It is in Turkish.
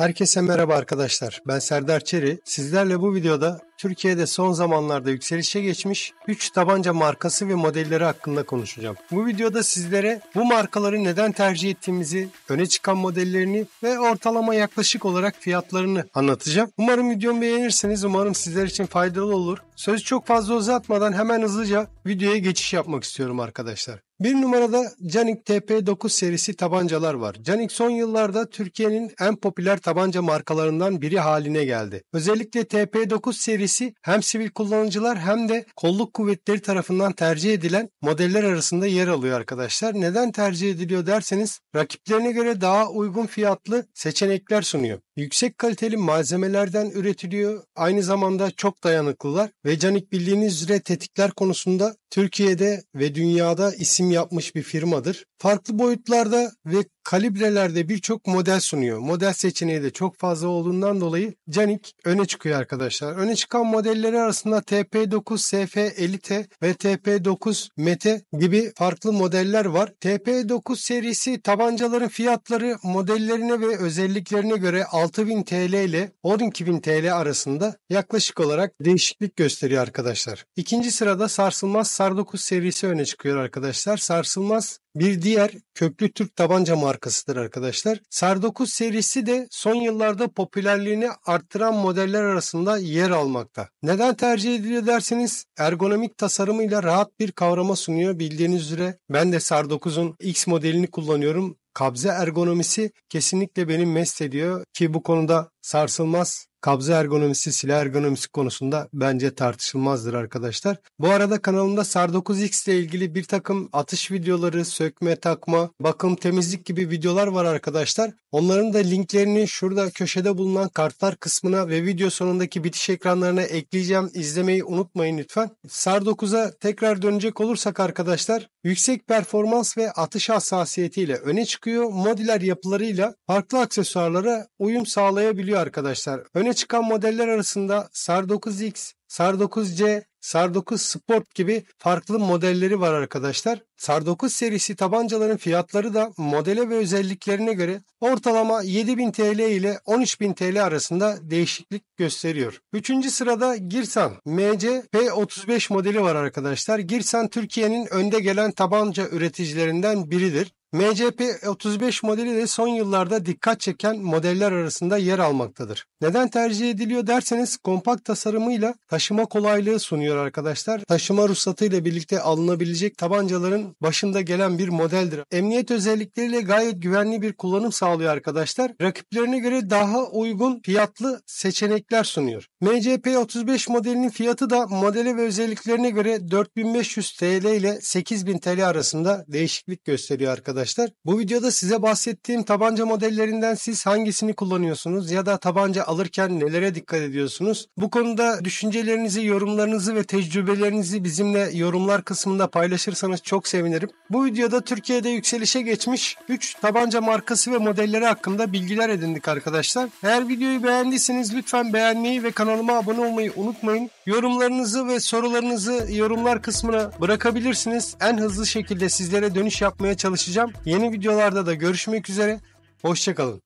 Herkese merhaba arkadaşlar. Ben Serdar Çeri. Sizlerle bu videoda Türkiye'de son zamanlarda yükselişe geçmiş 3 tabanca markası ve modelleri hakkında konuşacağım. Bu videoda sizlere bu markaları neden tercih ettiğimizi, öne çıkan modellerini ve ortalama yaklaşık olarak fiyatlarını anlatacağım. Umarım videomu beğenirsiniz. Umarım sizler için faydalı olur. Söz çok fazla uzatmadan hemen hızlıca videoya geçiş yapmak istiyorum arkadaşlar. Bir numarada Canik TP9 serisi tabancalar var. Canik son yıllarda Türkiye'nin en popüler tabanca markalarından biri haline geldi. Özellikle TP9 serisi hem sivil kullanıcılar hem de kolluk kuvvetleri tarafından tercih edilen modeller arasında yer alıyor arkadaşlar. Neden tercih ediliyor derseniz rakiplerine göre daha uygun fiyatlı seçenekler sunuyor. Yüksek kaliteli malzemelerden üretiliyor. Aynı zamanda çok dayanıklılar ve Canik bildiğiniz üzere tetikler konusunda Türkiye'de ve dünyada isim yapmış bir firmadır. Farklı boyutlarda ve kalibrelerde birçok model sunuyor. Model seçeneği de çok fazla olduğundan dolayı Canik öne çıkıyor arkadaşlar. Öne çıkan modelleri arasında TP9 Elite ve TP9 METE gibi farklı modeller var. TP9 serisi tabancaların fiyatları modellerine ve özelliklerine göre 6000 TL ile 12000 TL arasında yaklaşık olarak değişiklik gösteriyor arkadaşlar. İkinci sırada sarsılmaz SAR9 serisi öne çıkıyor arkadaşlar. Sarsılmaz bir diğer köklü Türk tabanca markasıdır arkadaşlar. Ser-9 serisi de son yıllarda popülerliğini arttıran modeller arasında yer almakta. Neden tercih ediliyor derseniz ergonomik tasarımıyla rahat bir kavrama sunuyor. Bildiğiniz üzere ben de Ser-9'un X modelini kullanıyorum. Kabze ergonomisi kesinlikle beni mest ediyor ki bu konuda sarsılmaz Kabza ergonomisi, silah ergonomisi konusunda bence tartışılmazdır arkadaşlar. Bu arada kanalımda SAR-9X ile ilgili bir takım atış videoları, sökme, takma, bakım, temizlik gibi videolar var arkadaşlar. Onların da linklerini şurada köşede bulunan kartlar kısmına ve video sonundaki bitiş ekranlarına ekleyeceğim. İzlemeyi unutmayın lütfen. SAR-9'a tekrar dönecek olursak arkadaşlar yüksek performans ve atış hassasiyetiyle öne çıkıyor. Modüler yapılarıyla farklı aksesuarlara uyum sağlayabiliyor arkadaşlar. Öne çıkan modeller arasında SAR 9X, SAR 9C, SAR-9 Sport gibi farklı modelleri var arkadaşlar. SAR-9 serisi tabancaların fiyatları da modele ve özelliklerine göre ortalama 7000 TL ile 13000 TL arasında değişiklik gösteriyor. Üçüncü sırada Girsan MC P35 modeli var arkadaşlar. Girsan Türkiye'nin önde gelen tabanca üreticilerinden biridir. MCP-35 modeli de son yıllarda dikkat çeken modeller arasında yer almaktadır. Neden tercih ediliyor derseniz kompakt tasarımıyla taşıma kolaylığı sunuyor arkadaşlar. Taşıma ruhsatı ile birlikte alınabilecek tabancaların başında gelen bir modeldir. Emniyet özellikleriyle gayet güvenli bir kullanım sağlıyor arkadaşlar. Rakiplerine göre daha uygun fiyatlı seçenekler sunuyor. MCP-35 modelinin fiyatı da modele ve özelliklerine göre 4500 TL ile 8000 TL arasında değişiklik gösteriyor arkadaşlar arkadaşlar. Bu videoda size bahsettiğim tabanca modellerinden siz hangisini kullanıyorsunuz ya da tabanca alırken nelere dikkat ediyorsunuz? Bu konuda düşüncelerinizi, yorumlarınızı ve tecrübelerinizi bizimle yorumlar kısmında paylaşırsanız çok sevinirim. Bu videoda Türkiye'de yükselişe geçmiş 3 tabanca markası ve modelleri hakkında bilgiler edindik arkadaşlar. Eğer videoyu beğendiyseniz lütfen beğenmeyi ve kanalıma abone olmayı unutmayın. Yorumlarınızı ve sorularınızı yorumlar kısmına bırakabilirsiniz. En hızlı şekilde sizlere dönüş yapmaya çalışacağım. Yeni videolarda da görüşmek üzere. Hoşçakalın.